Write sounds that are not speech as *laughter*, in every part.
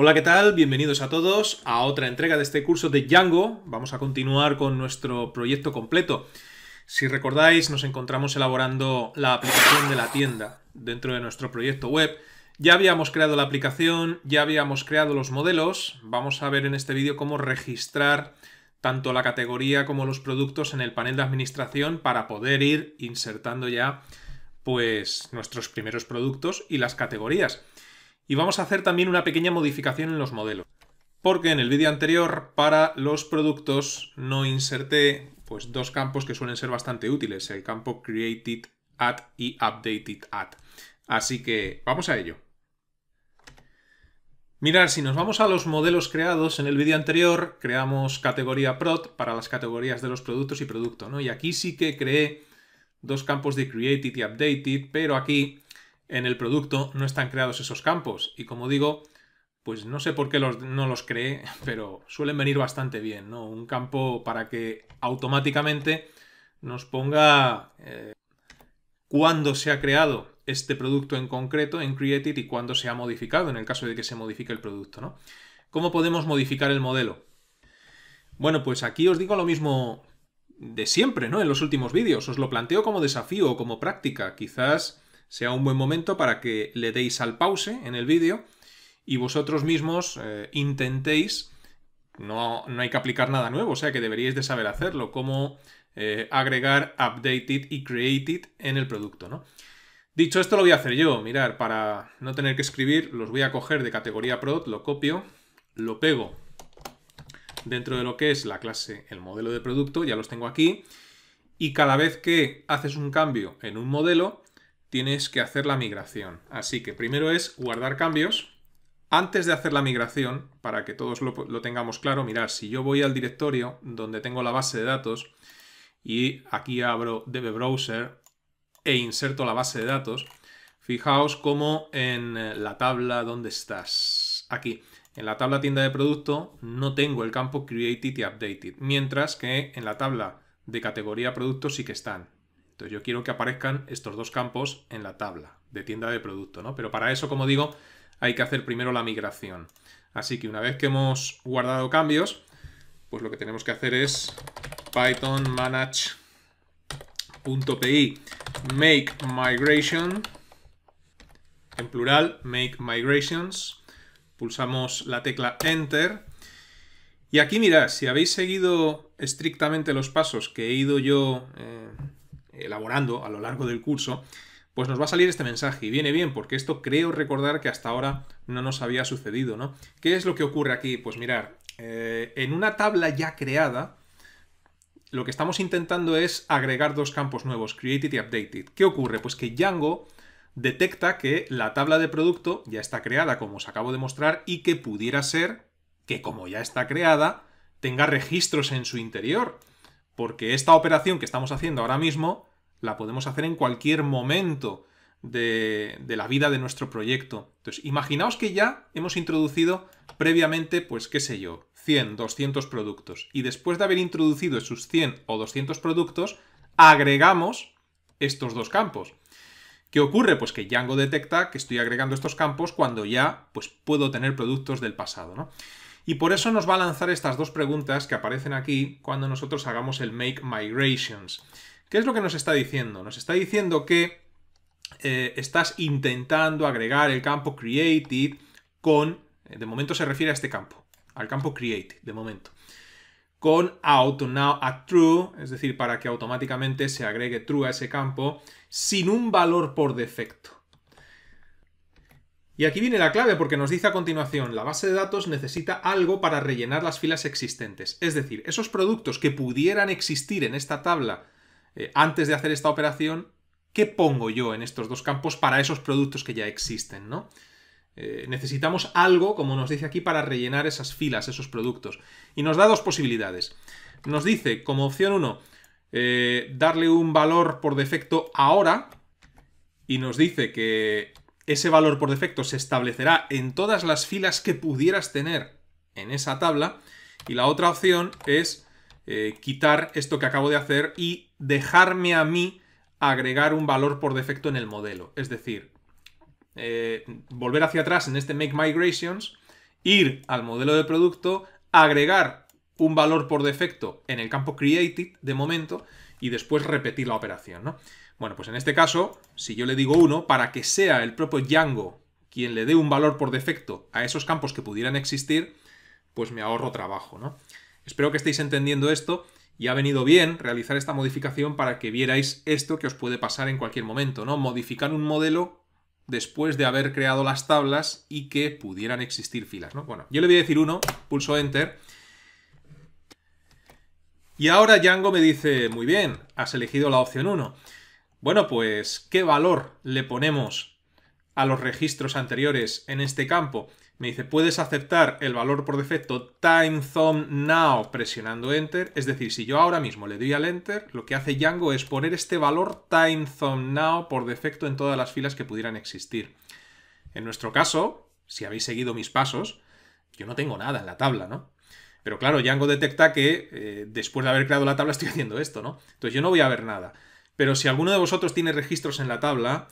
Hola, ¿qué tal? Bienvenidos a todos a otra entrega de este curso de Django. Vamos a continuar con nuestro proyecto completo. Si recordáis, nos encontramos elaborando la aplicación de la tienda dentro de nuestro proyecto web. Ya habíamos creado la aplicación, ya habíamos creado los modelos. Vamos a ver en este vídeo cómo registrar tanto la categoría como los productos en el panel de administración para poder ir insertando ya pues nuestros primeros productos y las categorías. Y vamos a hacer también una pequeña modificación en los modelos. Porque en el vídeo anterior, para los productos, no inserté pues, dos campos que suelen ser bastante útiles. El campo created at y updated Así que vamos a ello. Mirar, si nos vamos a los modelos creados en el vídeo anterior, creamos categoría prod para las categorías de los productos y producto, ¿no? Y aquí sí que creé dos campos de created y updated, pero aquí en el producto no están creados esos campos. Y como digo, pues no sé por qué los, no los cree, *laughs* pero suelen venir bastante bien, ¿no? Un campo para que automáticamente nos ponga eh, cuándo se ha creado este producto en concreto en Created y cuándo se ha modificado, en el caso de que se modifique el producto, ¿no? ¿Cómo podemos modificar el modelo? Bueno, pues aquí os digo lo mismo de siempre, ¿no? En los últimos vídeos. Os lo planteo como desafío o como práctica. Quizás sea un buen momento para que le deis al pause en el vídeo y vosotros mismos eh, intentéis, no, no, hay que aplicar nada nuevo, o sea que deberíais de saber hacerlo, cómo eh, agregar updated y created en el producto, ¿no? Dicho esto, lo voy a hacer yo. Mirar, para no tener que escribir, los voy a coger de categoría product, lo copio, lo pego dentro de lo que es la clase, el modelo de producto, ya los tengo aquí. Y cada vez que haces un cambio en un modelo, tienes que hacer la migración. Así que primero es guardar cambios. Antes de hacer la migración, para que todos lo, tengamos claro, mirar, si yo voy al directorio donde tengo la base de datos y aquí abro DB Browser e inserto la base de datos, fijaos cómo en la tabla donde estás, aquí, en la tabla tienda de producto no tengo el campo Created y Updated, mientras que en la tabla de categoría producto sí que están. Entonces yo quiero que aparezcan estos dos campos en la tabla de tienda de producto, ¿no? Pero para eso, como digo, hay que hacer primero la migración. Así que una vez que hemos guardado cambios, pues lo que tenemos que hacer es python manage.py make migration en plural make migrations pulsamos la tecla enter y aquí mirad si habéis seguido estrictamente los pasos que he ido yo eh, elaborando a lo largo del curso, pues nos va a salir este mensaje y viene bien porque esto creo recordar que hasta ahora no nos había sucedido, ¿no? ¿Qué es lo que ocurre aquí? Pues mirar, eh, en una tabla ya creada, lo que estamos intentando es agregar dos campos nuevos, created y updated. ¿Qué ocurre? Pues que Django detecta que la tabla de producto ya está creada, como os acabo de mostrar, y que pudiera ser que como ya está creada, tenga registros en su interior, porque esta operación que estamos haciendo ahora mismo la podemos hacer en cualquier momento de, la vida de nuestro proyecto. Entonces, imaginaos que ya hemos introducido previamente, pues qué sé yo, 100, 200 productos. Y después de haber introducido esos 100 o 200 productos, agregamos estos dos campos. ¿Qué ocurre? Pues que Django detecta que estoy agregando estos campos cuando ya pues, puedo tener productos del pasado, Y por eso nos va a lanzar estas dos preguntas que aparecen aquí cuando nosotros hagamos el make migrations. ¿Qué es lo que nos está diciendo? Nos está diciendo que eh, estás intentando agregar el campo created con, eh, de momento se refiere a este campo, al campo Create, de momento, con auto now a true, es decir, para que automáticamente se agregue true a ese campo sin un valor por defecto. Y aquí viene la clave porque nos dice a continuación, la base de datos necesita algo para rellenar las filas existentes. Es decir, esos productos que pudieran existir en esta tabla eh, antes de hacer esta operación, ¿qué pongo yo en estos dos campos para esos productos que ya existen, eh, necesitamos algo, como nos dice aquí, para rellenar esas filas, esos productos. Y nos da dos posibilidades. Nos dice, como opción 1, eh, darle un valor por defecto ahora. Y nos dice que ese valor por defecto se establecerá en todas las filas que pudieras tener en esa tabla. Y la otra opción es quitar esto que acabo de hacer y dejarme a mí agregar un valor por defecto en el modelo. Es decir, eh, volver hacia atrás en este make migrations, ir al modelo de producto, agregar un valor por defecto en el campo created de momento y después repetir la operación. ¿no? Bueno, pues en este caso, si yo le digo uno para que sea el propio Django quien le dé un valor por defecto a esos campos que pudieran existir, pues me ahorro trabajo. ¿no? Espero que estéis entendiendo esto. Y ha venido bien realizar esta modificación para que vierais esto que os puede pasar en cualquier momento, ¿no? Modificar un modelo después de haber creado las tablas y que pudieran existir filas, ¿no? Bueno, yo le voy a decir uno, pulso Enter. Y ahora Django me dice, muy bien, has elegido la opción 1. Bueno, pues, ¿qué valor le ponemos a los registros anteriores en este campo? Me dice, puedes aceptar el valor por defecto time zone now presionando enter. Es decir, si yo ahora mismo le doy al enter, lo que hace Django es poner este valor time now por defecto en todas las filas que pudieran existir. En nuestro caso, si habéis seguido mis pasos, yo no tengo nada en la tabla, ¿no? Pero claro, Django detecta que eh, después de haber creado la tabla estoy haciendo esto, ¿no? Entonces yo no voy a ver nada. Pero si alguno de vosotros tiene registros en la tabla,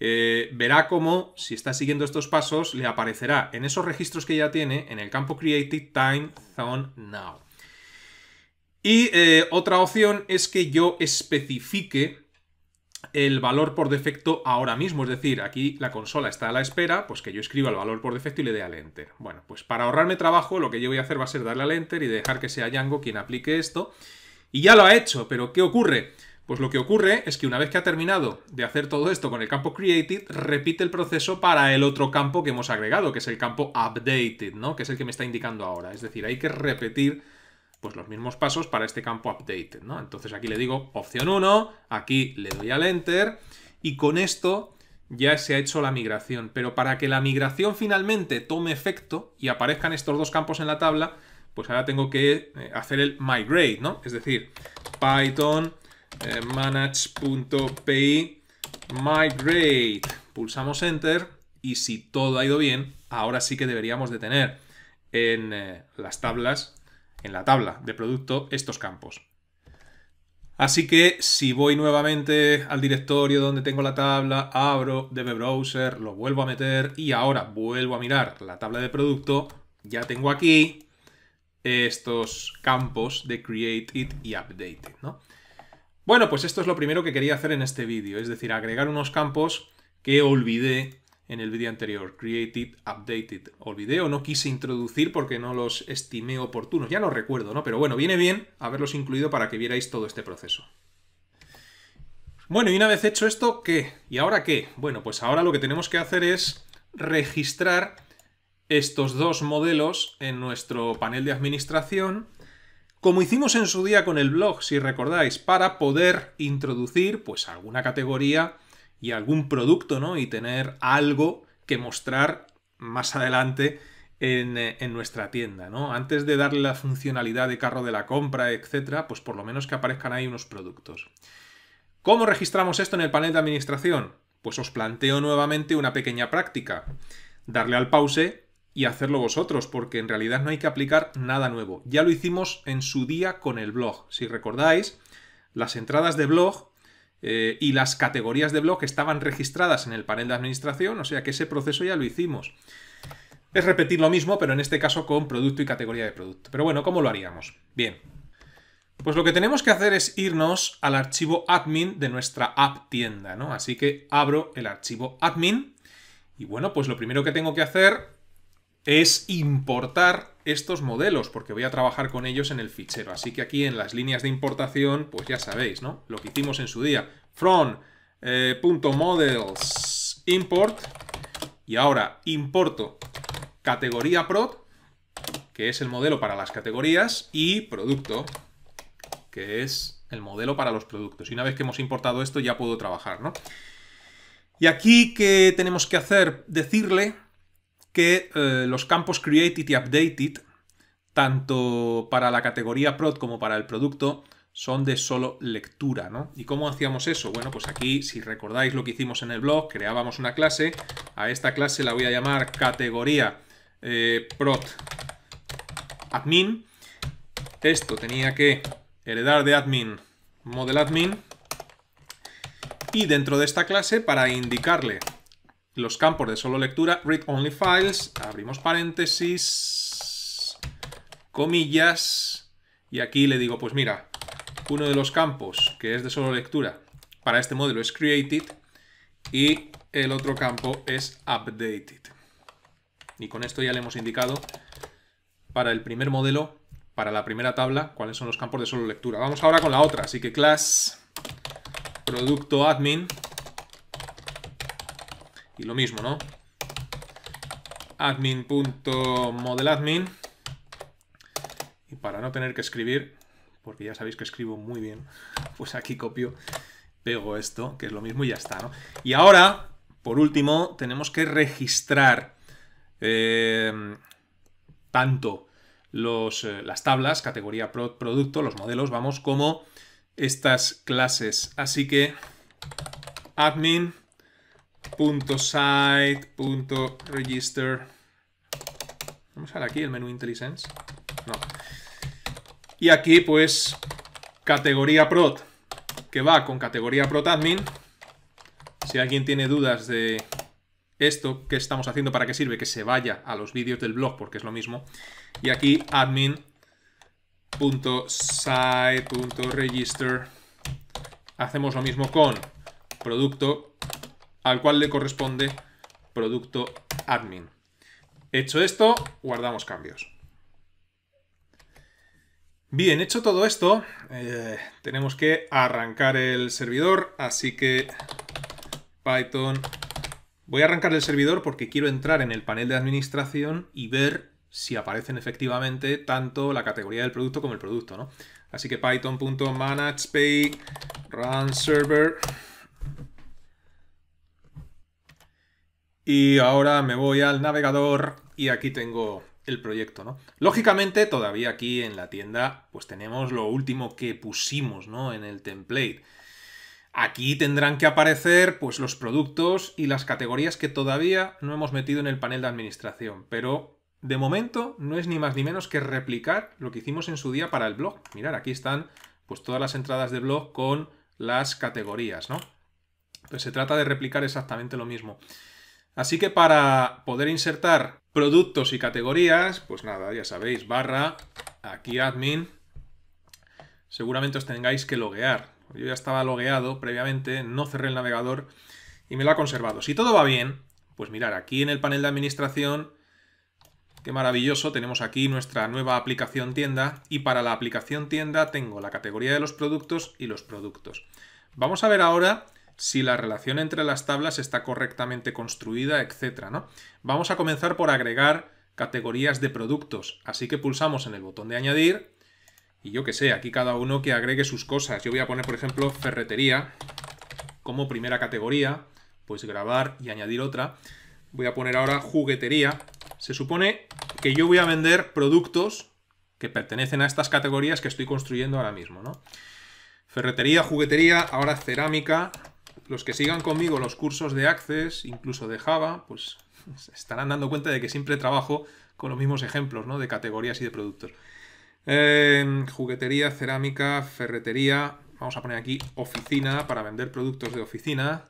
eh, verá cómo, si está siguiendo estos pasos, le aparecerá en esos registros que ya tiene, en el campo created Time Zone Now. Y eh, otra opción es que yo especifique el valor por defecto ahora mismo. Es decir, aquí la consola está a la espera, pues que yo escriba el valor por defecto y le dé al Enter. Bueno, pues para ahorrarme trabajo, lo que yo voy a hacer va a ser darle al Enter y dejar que sea Django quien aplique esto. Y ya lo ha hecho, pero ¿qué ocurre? Pues lo que ocurre es que una vez que ha terminado de hacer todo esto con el campo created, repite el proceso para el otro campo que hemos agregado, que es el campo updated, ¿no? Que es el que me está indicando ahora. Es decir, hay que repetir pues los mismos pasos para este campo updated, ¿no? Entonces aquí le digo opción 1, aquí le doy al enter y con esto ya se ha hecho la migración. Pero para que la migración finalmente tome efecto y aparezcan estos dos campos en la tabla, pues ahora tengo que eh, hacer el migrate, ¿no? Es decir, Python eh, manage.py migrate. Pulsamos Enter y si todo ha ido bien, ahora sí que deberíamos de tener en eh, las tablas, en la tabla de producto, estos campos. Así que si voy nuevamente al directorio donde tengo la tabla, abro DB Browser, lo vuelvo a meter y ahora vuelvo a mirar la tabla de producto, ya tengo aquí estos campos de Create It y Update It, ¿no? Bueno, pues esto es lo primero que quería hacer en este vídeo, es decir, agregar unos campos que olvidé en el vídeo anterior, created, updated, olvidé o no quise introducir porque no los estimé oportunos, ya no recuerdo, ¿no? Pero bueno, viene bien haberlos incluido para que vierais todo este proceso. Bueno, y una vez hecho esto, ¿qué? ¿Y ahora qué? Bueno, pues ahora lo que tenemos que hacer es registrar estos dos modelos en nuestro panel de administración como hicimos en su día con el blog, si recordáis, para poder introducir pues alguna categoría y algún producto, ¿no? Y tener algo que mostrar más adelante en, eh, nuestra tienda, ¿no? Antes de darle la funcionalidad de carro de la compra, etcétera, pues por lo menos que aparezcan ahí unos productos. ¿Cómo registramos esto en el panel de administración? Pues os planteo nuevamente una pequeña práctica. Darle al pause y hacerlo vosotros, porque en realidad no hay que aplicar nada nuevo. Ya lo hicimos en su día con el blog. Si recordáis, las entradas de blog eh, y las categorías de blog estaban registradas en el panel de administración, o sea que ese proceso ya lo hicimos. Es repetir lo mismo, pero en este caso con producto y categoría de producto. Pero bueno, ¿cómo lo haríamos? Bien. Pues lo que tenemos que hacer es irnos al archivo admin de nuestra app tienda, ¿no? Así que abro el archivo admin y bueno, pues lo primero que tengo que hacer es importar estos modelos, porque voy a trabajar con ellos en el fichero. Así que aquí en las líneas de importación, pues ya sabéis, ¿no? Lo que hicimos en su día. From eh, punto .models import y ahora importo categoría prod, que es el modelo para las categorías, y producto, que es el modelo para los productos. Y una vez que hemos importado esto ya puedo trabajar, ¿no? Y aquí, ¿qué tenemos que hacer? Decirle que eh, los campos Created y Updated, tanto para la categoría Prod como para el producto, son de solo lectura, ¿no? ¿Y cómo hacíamos eso? Bueno, pues aquí, si recordáis lo que hicimos en el blog, creábamos una clase. A esta clase la voy a llamar categoría eh, prod admin. Esto tenía que heredar de admin model admin. Y dentro de esta clase, para indicarle los campos de solo lectura, read only files, abrimos paréntesis, comillas, y aquí le digo, pues mira, uno de los campos que es de solo lectura para este modelo es created y el otro campo es updated. Y con esto ya le hemos indicado para el primer modelo, para la primera tabla, cuáles son los campos de solo lectura. Vamos ahora con la otra, así que class producto admin y lo mismo, ¿no? admin.modeladmin. Y para no tener que escribir, porque ya sabéis que escribo muy bien, *laughs* pues aquí copio, pego esto, que es lo mismo y ya está, ¿no? Y ahora, por último, tenemos que registrar eh, tanto los, eh, las tablas, categoría producto, los modelos, vamos, como estas clases. Así que admin punto site, punto register. Vamos a ver aquí el menú IntelliSense. No. Y aquí, pues, categoría prod que va con categoría prod admin. Si alguien tiene dudas de esto, que estamos haciendo, para qué sirve, que se vaya a los vídeos del blog, porque es lo mismo. Y aquí, .register. Hacemos lo mismo con producto al cual le corresponde producto admin. Hecho esto, guardamos cambios. Bien, hecho todo esto, eh, tenemos que arrancar el servidor, así que Python... Voy a arrancar el servidor porque quiero entrar en el panel de administración y ver si aparecen efectivamente tanto la categoría del producto como el producto, ¿no? Así que python.managepay run server Y ahora me voy al navegador y aquí tengo el proyecto, ¿no? Lógicamente, todavía aquí en la tienda, pues tenemos lo último que pusimos, En el template. Aquí tendrán que aparecer, pues, los productos y las categorías que todavía no hemos metido en el panel de administración, pero... De momento, no es ni más ni menos que replicar lo que hicimos en su día para el blog. Mirad, aquí están pues todas las entradas de blog con las categorías, ¿no? Pues se trata de replicar exactamente lo mismo. Así que para poder insertar productos y categorías, pues nada, ya sabéis, barra, aquí admin, seguramente os tengáis que loguear. Yo ya estaba logueado previamente, no cerré el navegador y me lo ha conservado. Si todo va bien, pues mirar aquí en el panel de administración, qué maravilloso, tenemos aquí nuestra nueva aplicación tienda y para la aplicación tienda tengo la categoría de los productos y los productos. Vamos a ver ahora si la relación entre las tablas está correctamente construida, etc. ¿no? Vamos a comenzar por agregar categorías de productos, así que pulsamos en el botón de añadir y yo que sé, aquí cada uno que agregue sus cosas. Yo voy a poner, por ejemplo, ferretería como primera categoría, pues grabar y añadir otra. Voy a poner ahora juguetería. Se supone que yo voy a vender productos que pertenecen a estas categorías que estoy construyendo ahora mismo, ¿no? Ferretería, juguetería, ahora cerámica, los que sigan conmigo los cursos de Access, incluso de Java, pues se estarán dando cuenta de que siempre trabajo con los mismos ejemplos, ¿no? De categorías y de productos. Em, juguetería, cerámica, ferretería. Vamos a poner aquí oficina para vender productos de oficina.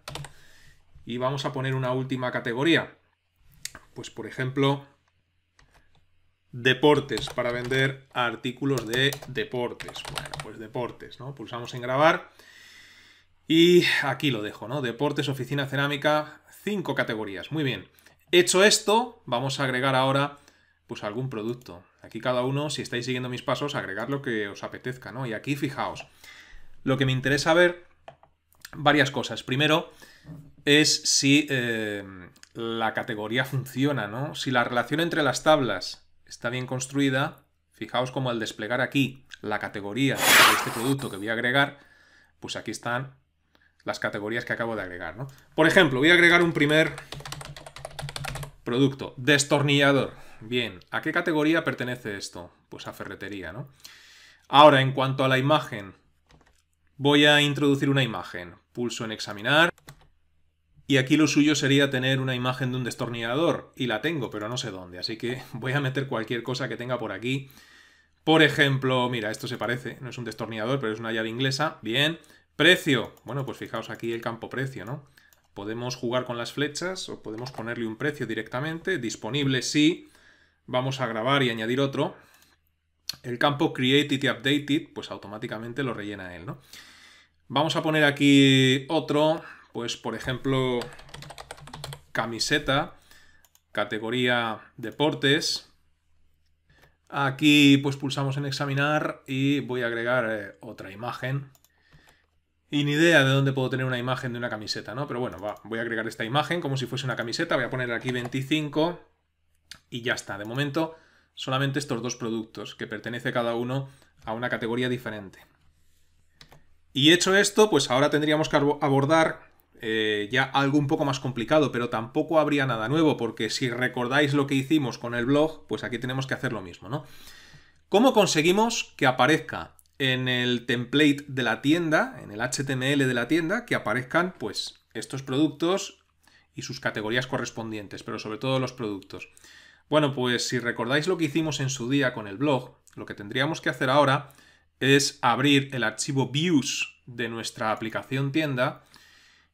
Y vamos a poner una última categoría. Pues por ejemplo, deportes para vender artículos de deportes. Bueno, pues deportes, ¿no? Pulsamos en grabar. Y aquí lo dejo, ¿no? Deportes, oficina, cerámica, cinco categorías. Muy bien. Hecho esto, vamos a agregar ahora pues algún producto. Aquí cada uno, si estáis siguiendo mis pasos, agregar lo que os apetezca, ¿no? Y aquí fijaos, lo que me interesa ver, varias cosas. Primero, es si eh, la categoría funciona, ¿no? Si la relación entre las tablas está bien construida, fijaos como al desplegar aquí la categoría de este producto que voy a agregar, pues aquí están las categorías que acabo de agregar, ¿no? Por ejemplo, voy a agregar un primer producto, destornillador. Bien, ¿a qué categoría pertenece esto? Pues a ferretería, ¿no? Ahora, en cuanto a la imagen, voy a introducir una imagen. Pulso en examinar. Y aquí lo suyo sería tener una imagen de un destornillador. Y la tengo, pero no sé dónde. Así que *laughs* voy a meter cualquier cosa que tenga por aquí. Por ejemplo, mira, esto se parece. No es un destornillador, pero es una llave inglesa. Bien. Precio. Bueno, pues fijaos aquí el campo precio, ¿no? Podemos jugar con las flechas o podemos ponerle un precio directamente. Disponible sí. Vamos a grabar y añadir otro. El campo Created y Updated, pues automáticamente lo rellena él, ¿no? Vamos a poner aquí otro, pues por ejemplo, camiseta, categoría deportes. Aquí pues pulsamos en examinar y voy a agregar eh, otra imagen y ni idea de dónde puedo tener una imagen de una camiseta, ¿no? Pero bueno, voy a agregar esta imagen como si fuese una camiseta, voy a poner aquí 25 y ya está. De momento, solamente estos dos productos, que pertenece cada uno a una categoría diferente. Y hecho esto, pues ahora tendríamos que abordar eh, ya algo un poco más complicado, pero tampoco habría nada nuevo, porque si recordáis lo que hicimos con el blog, pues aquí tenemos que hacer lo mismo, ¿no? ¿Cómo conseguimos que aparezca en el template de la tienda, en el HTML de la tienda, que aparezcan pues estos productos y sus categorías correspondientes, pero sobre todo los productos. Bueno, pues si recordáis lo que hicimos en su día con el blog, lo que tendríamos que hacer ahora es abrir el archivo views de nuestra aplicación tienda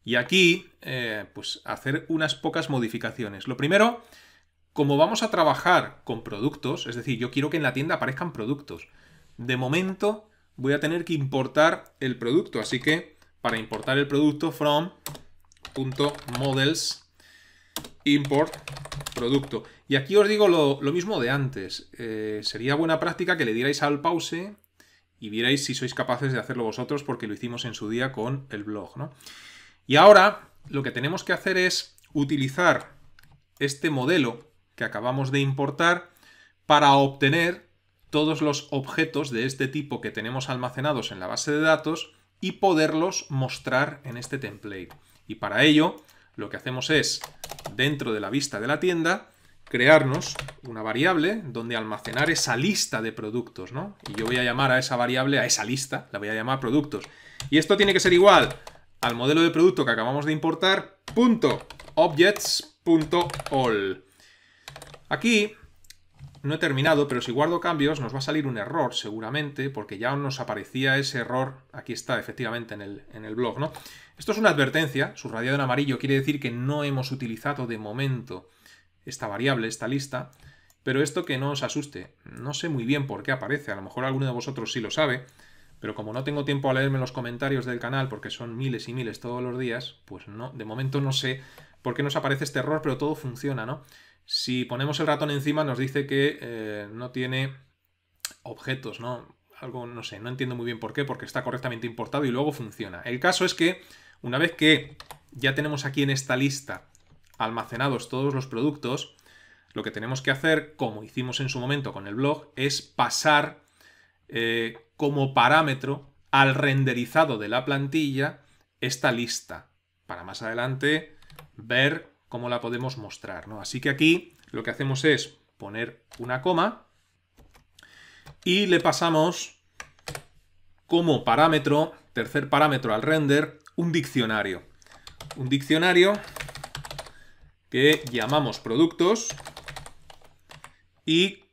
y aquí eh, pues hacer unas pocas modificaciones. Lo primero, como vamos a trabajar con productos, es decir, yo quiero que en la tienda aparezcan productos. De momento voy a tener que importar el producto. Así que para importar el producto from .models import producto. Y aquí os digo lo, mismo de antes. Eh, sería buena práctica que le dierais al pause y vierais si sois capaces de hacerlo vosotros porque lo hicimos en su día con el blog. ¿no? Y ahora lo que tenemos que hacer es utilizar este modelo que acabamos de importar para obtener todos los objetos de este tipo que tenemos almacenados en la base de datos y poderlos mostrar en este template. Y para ello, lo que hacemos es, dentro de la vista de la tienda, crearnos una variable donde almacenar esa lista de productos, ¿no? Y yo voy a llamar a esa variable, a esa lista, la voy a llamar productos. Y esto tiene que ser igual al modelo de producto que acabamos de importar, punto all. Aquí no he terminado, pero si guardo cambios nos va a salir un error seguramente, porque ya nos aparecía ese error, aquí está efectivamente en el, en el blog, ¿no? Esto es una advertencia, subrayado en amarillo quiere decir que no hemos utilizado de momento esta variable, esta lista, pero esto que no os asuste, no sé muy bien por qué aparece, a lo mejor alguno de vosotros sí lo sabe, pero como no tengo tiempo a leerme los comentarios del canal, porque son miles y miles todos los días, pues no, de momento no sé por qué nos aparece este error, pero todo funciona, ¿no? Si ponemos el ratón encima nos dice que eh, no tiene objetos, ¿no? Algo, no sé, no entiendo muy bien por qué, porque está correctamente importado y luego funciona. El caso es que una vez que ya tenemos aquí en esta lista almacenados todos los productos, lo que tenemos que hacer, como hicimos en su momento con el blog, es pasar eh, como parámetro al renderizado de la plantilla esta lista, para más adelante ver cómo la podemos mostrar. ¿no? Así que aquí lo que hacemos es poner una coma y le pasamos como parámetro, tercer parámetro al render, un diccionario. Un diccionario que llamamos productos y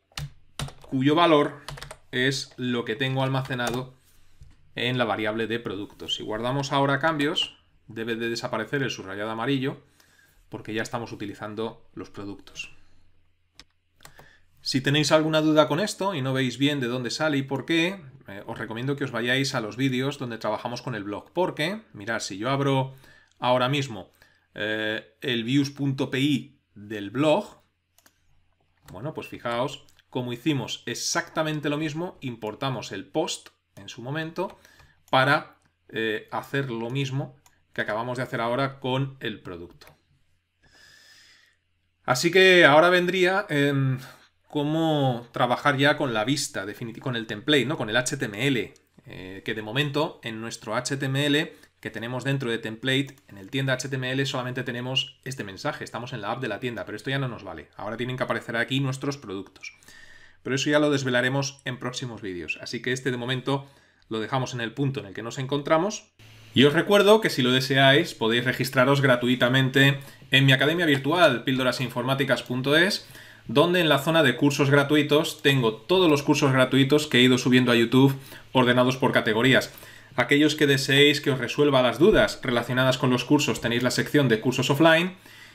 cuyo valor es lo que tengo almacenado en la variable de productos. Si guardamos ahora cambios, debe de desaparecer el subrayado amarillo porque ya estamos utilizando los productos. Si tenéis alguna duda con esto y no veis bien de dónde sale y por qué, eh, os recomiendo que os vayáis a los vídeos donde trabajamos con el blog, porque, mirad, si yo abro ahora mismo eh, el views.pi del blog, bueno, pues fijaos cómo hicimos exactamente lo mismo, importamos el post en su momento para eh, hacer lo mismo que acabamos de hacer ahora con el producto. Así que ahora vendría cómo trabajar ya con la vista, con el template, ¿no? Con el HTML. Eh, que de momento en nuestro HTML que tenemos dentro de template, en el tienda HTML solamente tenemos este mensaje. Estamos en la app de la tienda, pero esto ya no nos vale. Ahora tienen que aparecer aquí nuestros productos. Pero eso ya lo desvelaremos en próximos vídeos. Así que este de momento lo dejamos en el punto en el que nos encontramos. Y os recuerdo que si lo deseáis podéis registraros gratuitamente en mi academia virtual píldorasinformáticas.es, donde en la zona de cursos gratuitos tengo todos los cursos gratuitos que he ido subiendo a YouTube ordenados por categorías. Aquellos que deseéis que os resuelva las dudas relacionadas con los cursos tenéis la sección de cursos offline